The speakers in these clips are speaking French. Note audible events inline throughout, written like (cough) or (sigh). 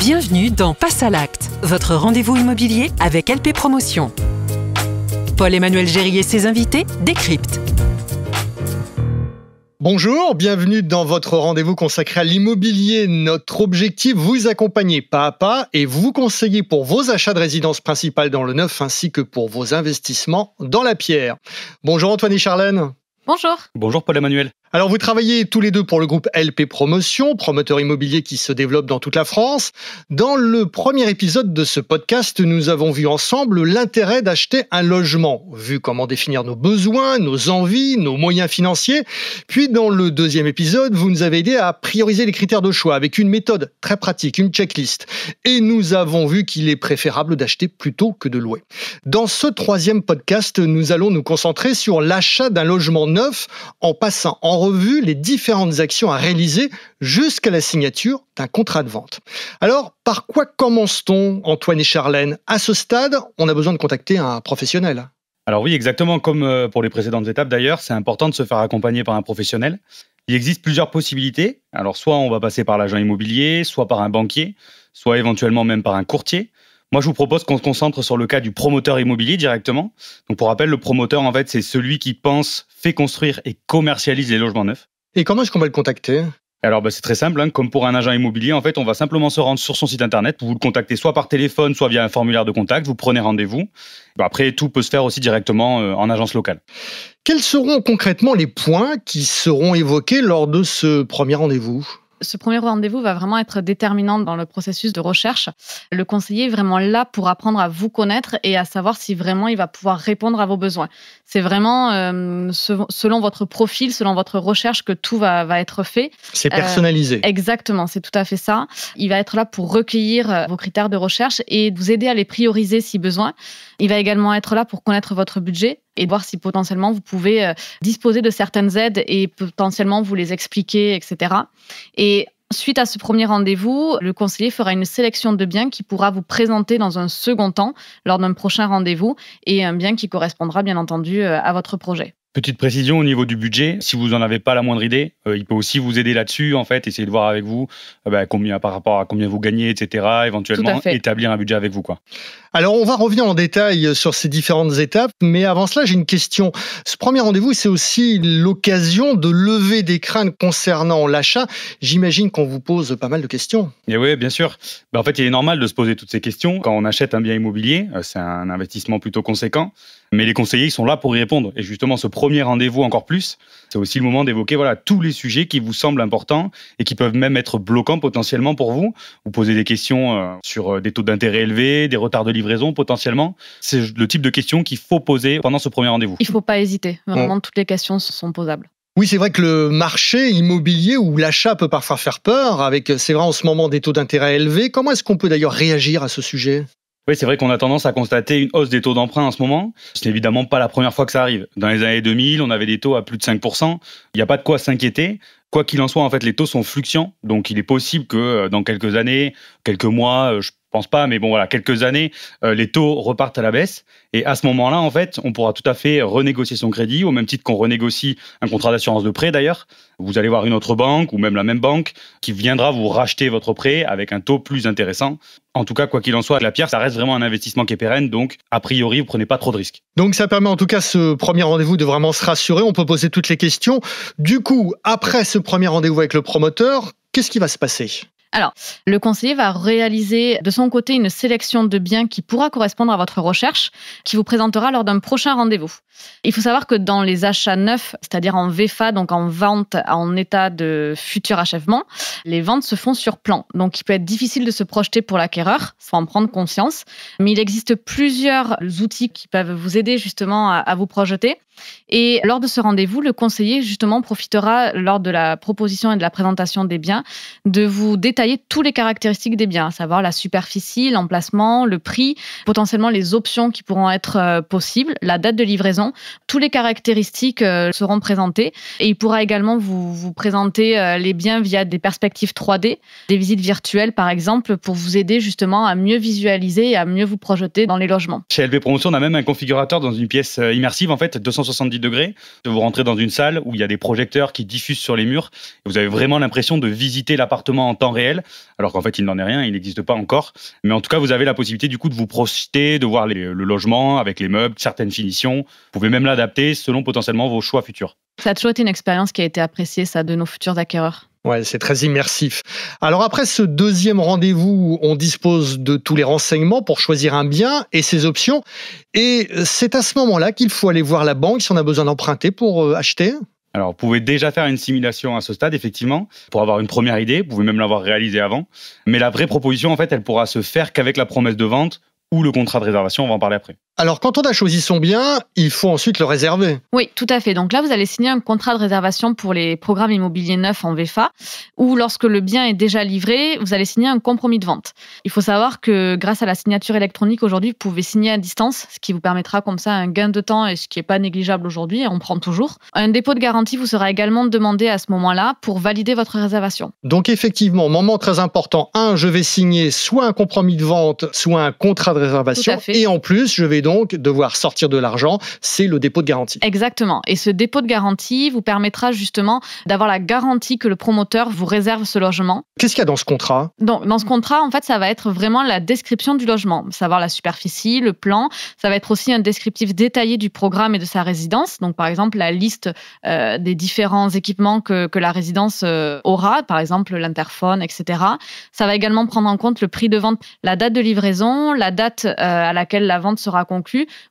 Bienvenue dans Passe à l'acte, votre rendez-vous immobilier avec LP Promotion. Paul-Emmanuel Géry et ses invités décryptent. Bonjour, bienvenue dans votre rendez-vous consacré à l'immobilier. Notre objectif, vous accompagner pas à pas et vous conseiller pour vos achats de résidence principale dans le neuf ainsi que pour vos investissements dans la pierre. Bonjour Antoine et Charlène. Bonjour. Bonjour Paul-Emmanuel. Alors vous travaillez tous les deux pour le groupe LP Promotion, promoteur immobilier qui se développe dans toute la France. Dans le premier épisode de ce podcast, nous avons vu ensemble l'intérêt d'acheter un logement, vu comment définir nos besoins, nos envies, nos moyens financiers. Puis dans le deuxième épisode, vous nous avez aidé à prioriser les critères de choix avec une méthode très pratique, une checklist. Et nous avons vu qu'il est préférable d'acheter plutôt que de louer. Dans ce troisième podcast, nous allons nous concentrer sur l'achat d'un logement neuf en passant en revue les différentes actions à réaliser jusqu'à la signature d'un contrat de vente. Alors, par quoi commence-t-on, Antoine et Charlène À ce stade, on a besoin de contacter un professionnel. Alors oui, exactement comme euh, pour les précédentes étapes d'ailleurs, c'est important de se faire accompagner par un professionnel. Il existe plusieurs possibilités. Alors soit on va passer par l'agent immobilier, soit par un banquier, soit éventuellement même par un courtier. Moi, je vous propose qu'on se concentre sur le cas du promoteur immobilier directement. Donc, pour rappel, le promoteur, en fait, c'est celui qui pense, fait construire et commercialise les logements neufs. Et comment est-ce qu'on va le contacter alors bah, c'est très simple, hein. comme pour un agent immobilier, en fait, on va simplement se rendre sur son site internet, vous le contactez soit par téléphone, soit via un formulaire de contact, vous prenez rendez-vous. Bah, après, tout peut se faire aussi directement euh, en agence locale. Quels seront concrètement les points qui seront évoqués lors de ce premier rendez-vous ce premier rendez-vous va vraiment être déterminant dans le processus de recherche. Le conseiller est vraiment là pour apprendre à vous connaître et à savoir si vraiment il va pouvoir répondre à vos besoins. C'est vraiment euh, selon votre profil, selon votre recherche que tout va, être fait. C'est euh, personnalisé. exactement, c'est tout à fait ça. Il va être là pour recueillir euh, vos critères de recherche et vous aider à les prioriser si besoin. Il va également être là pour connaître votre budget et voir si potentiellement vous pouvez euh, disposer de certaines aides et potentiellement vous les expliquer, etc. Et Suite à ce premier rendez-vous, le conseiller fera une sélection de biens qui pourra vous présenter dans un second temps lors d'un prochain rendez-vous et un bien qui correspondra bien entendu euh, à votre projet. Petite précision au niveau du budget, si vous n'en avez pas la moindre idée, euh, il peut aussi vous aider là-dessus, en fait, essayer de voir avec vous euh, bah, combien, par rapport à combien vous gagnez, etc., éventuellement établir un budget avec vous. Quoi. Alors, on va revenir en détail euh, sur ces différentes étapes, mais avant cela, j'ai une question. Ce premier rendez-vous, c'est aussi l'occasion de lever des craintes concernant l'achat. J'imagine qu'on vous pose pas mal de questions. Et eh oui, bien sûr. Bah, en fait, il est normal de se poser toutes ces questions. Quand on achète un bien immobilier, c'est un investissement plutôt conséquent. Mais les conseillers, ils sont là pour y répondre. Et justement, ce premier rendez-vous encore plus, c'est aussi le moment d'évoquer voilà tous les sujets qui vous semblent importants et qui peuvent même être bloquants potentiellement pour vous. Vous posez des questions euh, sur euh, des taux d'intérêt élevés, des retards de livraison potentiellement. C'est le type de questions qu'il faut poser pendant ce premier rendez-vous. Il ne faut pas hésiter. Vraiment, toutes les questions sont posables. Oui, c'est vrai que le marché immobilier ou l'achat peut parfois faire peur, avec, c'est vrai, en ce moment des taux d'intérêt élevés. Comment est-ce qu'on peut d'ailleurs réagir à ce sujet c'est vrai qu'on a tendance à constater une hausse des taux d'emprunt en ce moment. Ce n'est évidemment pas la première fois que ça arrive. Dans les années 2000, on avait des taux à plus de 5%. Il n'y a pas de quoi s'inquiéter. Quoi qu'il en soit, en fait, les taux sont fluctuants. Donc, il est possible que euh, dans quelques années, quelques mois, euh, je pense pas, mais bon, voilà, quelques années, euh, les taux repartent à la baisse. Et à ce moment-là, en fait, on pourra tout à fait renégocier son crédit, au même titre qu'on renégocie un contrat d'assurance de prêt d'ailleurs. Vous allez voir une autre banque, ou même la même banque, qui viendra vous racheter votre prêt avec un taux plus intéressant. En tout cas, quoi qu'il en soit, la pierre, ça reste vraiment un investissement qui est pérenne, donc a priori, vous prenez pas trop de risques. Donc ça permet en tout cas ce premier rendez-vous de vraiment se rassurer, on peut poser toutes les questions. Du coup, après ce premier rendez-vous avec le promoteur, qu'est-ce qui va se passer alors, le conseiller va réaliser de son côté une sélection de biens qui pourra correspondre à votre recherche, qui vous présentera lors d'un prochain rendez-vous. Il faut savoir que dans les achats neufs, c'est-à-dire en VFA, donc en vente en état de futur achèvement, les ventes se font sur plan. Donc, il peut être difficile de se projeter pour l'acquéreur, il faut en prendre conscience. Mais il existe plusieurs outils qui peuvent vous aider justement à, à vous projeter. Et lors de ce rendez-vous, le conseiller, justement, profitera, lors de la proposition et de la présentation des biens, de vous détailler tous les caractéristiques des biens, à savoir la superficie, l'emplacement, le prix, potentiellement les options qui pourront être euh, possibles, la date de livraison. Tous les caractéristiques euh, seront présentées et il pourra également vous, vous présenter euh, les biens via des perspectives 3D, des visites virtuelles, par exemple, pour vous aider justement à mieux visualiser et à mieux vous projeter dans les logements. Chez LV Promotion, on a même un configurateur dans une pièce immersive, en fait, 200 70 degrés. Vous rentrez dans une salle où il y a des projecteurs qui diffusent sur les murs. Et vous avez vraiment l'impression de visiter l'appartement en temps réel, alors qu'en fait, il n'en est rien, il n'existe pas encore. Mais en tout cas, vous avez la possibilité du coup de vous projeter, de voir le logement avec les meubles, certaines finitions. Vous pouvez même l'adapter selon potentiellement vos choix futurs. Ça a toujours été une expérience qui a été appréciée, ça, de nos futurs acquéreurs. Ouais, c'est très immersif. Alors après ce deuxième rendez-vous, on dispose de tous les renseignements pour choisir un bien et ses options. Et c'est à ce moment-là qu'il faut aller voir la banque si on a besoin d'emprunter pour euh, acheter. Alors, vous pouvez déjà faire une simulation à ce stade, effectivement, pour avoir une première idée. Vous pouvez même l'avoir réalisée avant. Mais la vraie proposition, en fait, elle pourra se faire qu'avec la promesse de vente ou le contrat de réservation. On va en parler après. Alors, quand on a choisi son bien, il faut ensuite le réserver. Oui, tout à fait. Donc là, vous allez signer un contrat de réservation pour les programmes immobiliers neufs en VFA, ou lorsque le bien est déjà livré, vous allez signer un compromis de vente. Il faut savoir que grâce à la signature électronique aujourd'hui, vous pouvez signer à distance, ce qui vous permettra comme ça un gain de temps et ce qui n'est pas négligeable aujourd'hui, on prend toujours. Un dépôt de garantie vous sera également demandé à ce moment-là pour valider votre réservation. Donc effectivement, moment très important, un, je vais signer soit un compromis de vente, soit un contrat de réservation, et en plus, je vais donc donc devoir sortir de l'argent, c'est le dépôt de garantie. Exactement. Et ce dépôt de garantie vous permettra justement d'avoir la garantie que le promoteur vous réserve ce logement. Qu'est-ce qu'il y a dans ce contrat Donc, dans ce contrat, en fait, ça va être vraiment la description du logement, savoir la superficie, le plan. Ça va être aussi un descriptif détaillé du programme et de sa résidence. Donc, par exemple, la liste euh, des différents équipements que, la résidence euh, aura, par exemple l'interphone, etc. Ça va également prendre en compte le prix de vente, la date de livraison, la date euh, à laquelle la vente sera conclue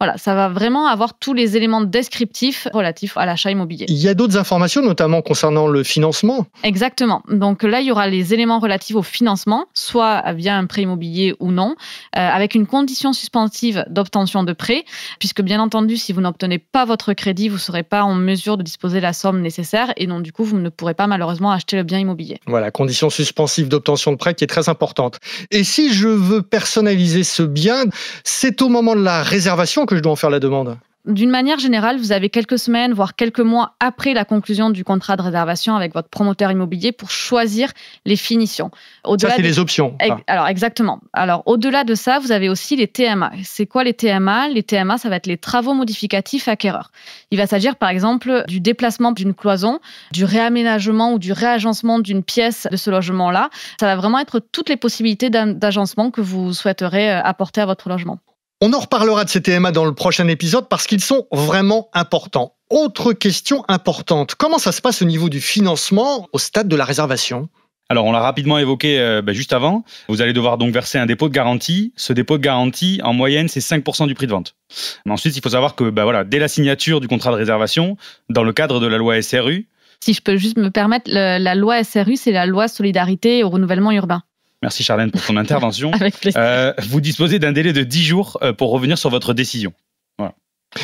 voilà, ça va vraiment avoir tous les éléments descriptifs relatifs à l'achat immobilier. Il y a d'autres informations, notamment concernant le financement. Exactement. Donc là, il y aura les éléments relatifs au financement, soit via un prêt immobilier ou non, euh, avec une condition suspensive d'obtention de prêt, puisque bien entendu, si vous n'obtenez pas votre crédit, vous ne serez pas en mesure de disposer de la somme nécessaire et donc du coup, vous ne pourrez pas malheureusement acheter le bien immobilier. Voilà, condition suspensive d'obtention de prêt qui est très importante. Et si je veux personnaliser ce bien, c'est au moment de la réservation que je dois en faire la demande d'une manière générale, vous avez quelques semaines, voire quelques mois après la conclusion du contrat de réservation avec votre promoteur immobilier pour choisir les finitions. ça, c'est les options. Alors, exactement. Alors, au-delà de ça, vous avez aussi les TMA. C'est quoi les TMA Les TMA, ça va être les travaux modificatifs acquéreurs. Il va s'agir, par exemple, du déplacement d'une cloison, du réaménagement ou du réagencement d'une pièce de ce logement-là. Ça va vraiment être toutes les possibilités d'agencement que vous souhaiterez euh, apporter à votre logement. On en reparlera de ces TMA dans le prochain épisode parce qu'ils sont vraiment importants. Autre question importante, comment ça se passe au niveau du financement au stade de la réservation alors, on l'a rapidement évoqué euh, bah, juste avant. Vous allez devoir donc verser un dépôt de garantie. Ce dépôt de garantie, en moyenne, c'est 5% du prix de vente. Mais ensuite, il faut savoir que bah, voilà, dès la signature du contrat de réservation, dans le cadre de la loi SRU, si je peux juste me permettre, la loi SRU, c'est la loi solidarité au renouvellement urbain. Merci Charlène pour son intervention. (laughs) Euh, vous disposez d'un délai de 10 jours euh, pour revenir sur votre décision.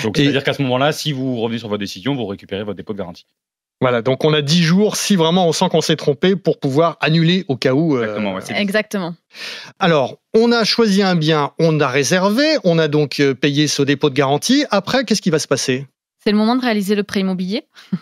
Donc, c'est-à-dire qu'à ce moment-là, si vous revenez sur votre décision, vous récupérez votre dépôt de garantie. Voilà, donc on a 10 jours si vraiment on sent qu'on s'est trompé pour pouvoir annuler au cas où. Euh, Exactement, Exactement. Alors, on a choisi un bien, on a réservé, on a donc payé ce dépôt de garantie. Après, qu'est-ce qui va se passer c'est le moment de réaliser le prêt immobilier. (laughs)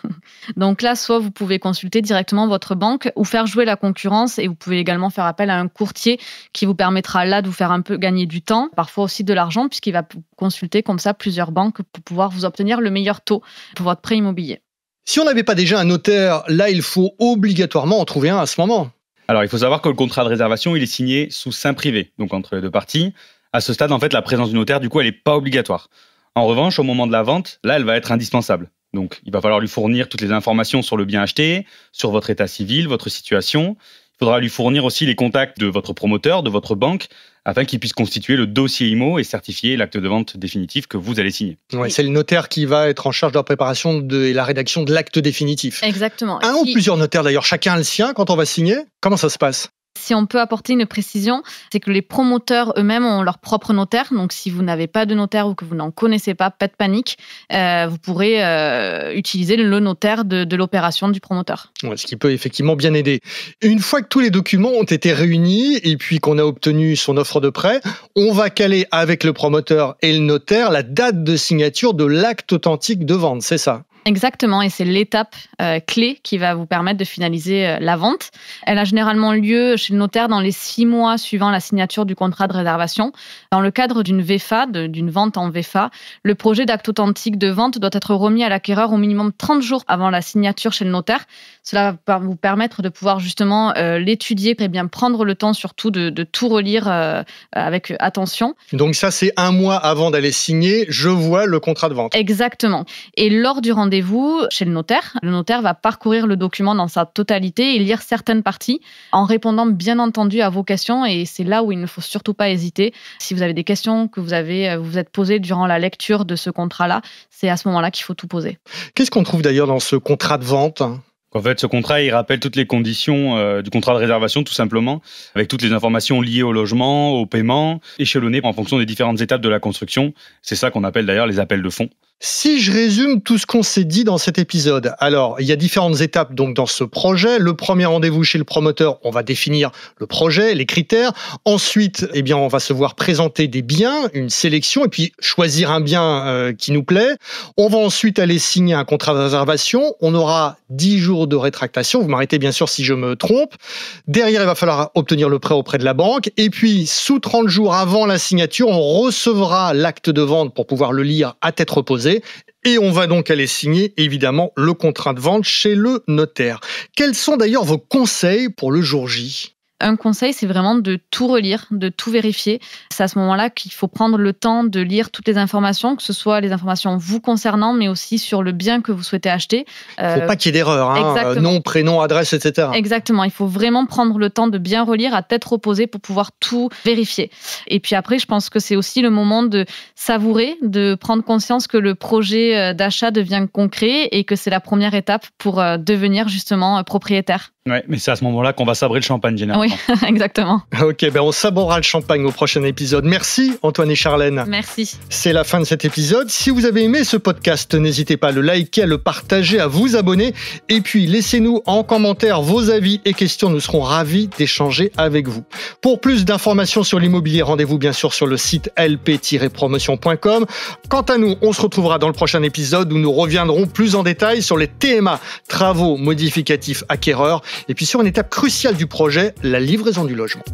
Donc là, soit vous pouvez consulter directement votre banque ou faire jouer la concurrence et vous pouvez également faire appel à un courtier qui vous permettra là de vous faire un peu gagner du temps, parfois aussi de l'argent, puisqu'il va consulter comme ça plusieurs banques pour pouvoir vous obtenir le meilleur taux pour votre prêt immobilier. Si on n'avait pas déjà un notaire, là, il faut obligatoirement en trouver un à ce moment. Alors, il faut savoir que le contrat de réservation, il est signé sous Saint privé, donc entre les deux parties. À ce stade, en fait, la présence du notaire, du coup, elle n'est pas obligatoire. En revanche, au moment de la vente, là, elle va être indispensable. Donc, il va falloir lui fournir toutes les informations sur le bien acheté, sur votre état civil, votre situation. Il faudra lui fournir aussi les contacts de votre promoteur, de votre banque, afin qu'il puisse constituer le dossier IMO et certifier l'acte de vente définitif que vous allez signer. c'est le notaire qui va être en charge de la préparation de, la rédaction de l'acte définitif. Exactement. Un ou plusieurs notaires d'ailleurs, chacun a le sien quand on va signer Comment ça se passe si on peut apporter une précision, c'est que les promoteurs eux-mêmes ont leur propre notaire. Donc, si vous n'avez pas de notaire ou que vous n'en connaissez pas, pas de panique. Euh, vous pourrez euh, utiliser le notaire de, l'opération du promoteur. ce qui peut effectivement bien aider. Une fois que tous les documents ont été réunis et puis qu'on a obtenu son offre de prêt, on va caler avec le promoteur et le notaire la date de signature de l'acte authentique de vente. C'est ça Exactement, et c'est l'étape euh, clé qui va vous permettre de finaliser euh, la vente. Elle a généralement lieu chez le notaire dans les six mois suivant la signature du contrat de réservation. Dans le cadre d'une VFA, d'une vente en VFA, le projet d'acte authentique de vente doit être remis à l'acquéreur au minimum 30 jours avant la signature chez le notaire. Cela va vous permettre de pouvoir justement euh, l'étudier et bien prendre le temps surtout de, tout relire euh, avec attention. Donc ça, c'est un mois avant d'aller signer, je vois le contrat de vente. Exactement. Et lors du rendez-vous chez le notaire, le notaire va parcourir le document dans sa totalité et lire certaines parties en répondant bien entendu à vos questions. Et c'est là où il ne faut surtout pas hésiter. Si vous avez des questions que vous avez, euh, vous êtes posées durant la lecture de ce contrat-là, c'est à ce moment-là qu'il faut tout poser. Qu'est-ce qu'on trouve d'ailleurs dans ce contrat de vente en fait, ce contrat, il rappelle toutes les conditions euh, du contrat de réservation, tout simplement, avec toutes les informations liées au logement, au paiement, échelonnées en fonction des différentes étapes de la construction. C'est ça qu'on appelle d'ailleurs les appels de fonds. Si je résume tout ce qu'on s'est dit dans cet épisode, alors il y a différentes étapes donc dans ce projet. Le premier rendez-vous chez le promoteur, on va définir le projet, les critères. Ensuite, eh bien, on va se voir présenter des biens, une sélection, et puis choisir un bien euh, qui nous plaît. On va ensuite aller signer un contrat de réservation. On aura 10 jours de rétractation. Vous m'arrêtez bien sûr si je me trompe. Derrière, il va falloir obtenir le prêt auprès de la banque. Et puis, sous 30 jours avant la signature, on recevra l'acte de vente pour pouvoir le lire à tête reposée et on va donc aller signer évidemment le contrat de vente chez le notaire. Quels sont d'ailleurs vos conseils pour le jour J un conseil, c'est vraiment de tout relire, de tout vérifier. C'est à ce moment-là qu'il faut prendre le temps de lire toutes les informations, que ce soit les informations vous concernant, mais aussi sur le bien que vous souhaitez acheter. Il euh, ne faut pas qu'il y ait d'erreur, hein, euh, nom, prénom, adresse, etc. Exactement, il faut vraiment prendre le temps de bien relire à tête reposée pour pouvoir tout vérifier. Et puis après, je pense que c'est aussi le moment de savourer, de prendre conscience que le projet euh, d'achat devient concret et que c'est la première étape pour devenir justement propriétaire. Ouais, mais c'est à ce moment-là qu'on va sabrer le champagne, généralement. Oui, (laughs) exactement. Ok, ben, on sabrera le champagne au prochain épisode. Merci Antoine et Charlène. Merci. C'est la fin de cet épisode. Si vous avez aimé ce podcast, n'hésitez pas à le liker, à le partager, à vous abonner. Et puis, laissez-nous en commentaire vos avis et questions. Nous serons ravis d'échanger avec vous. Pour plus d'informations sur l'immobilier, rendez-vous bien sûr sur le site lp-promotion.com. Quant à nous, on se retrouvera dans le prochain épisode où nous reviendrons plus en détail sur les TMA, travaux modificatifs acquéreurs et puis sur une étape cruciale du projet, la livraison du logement.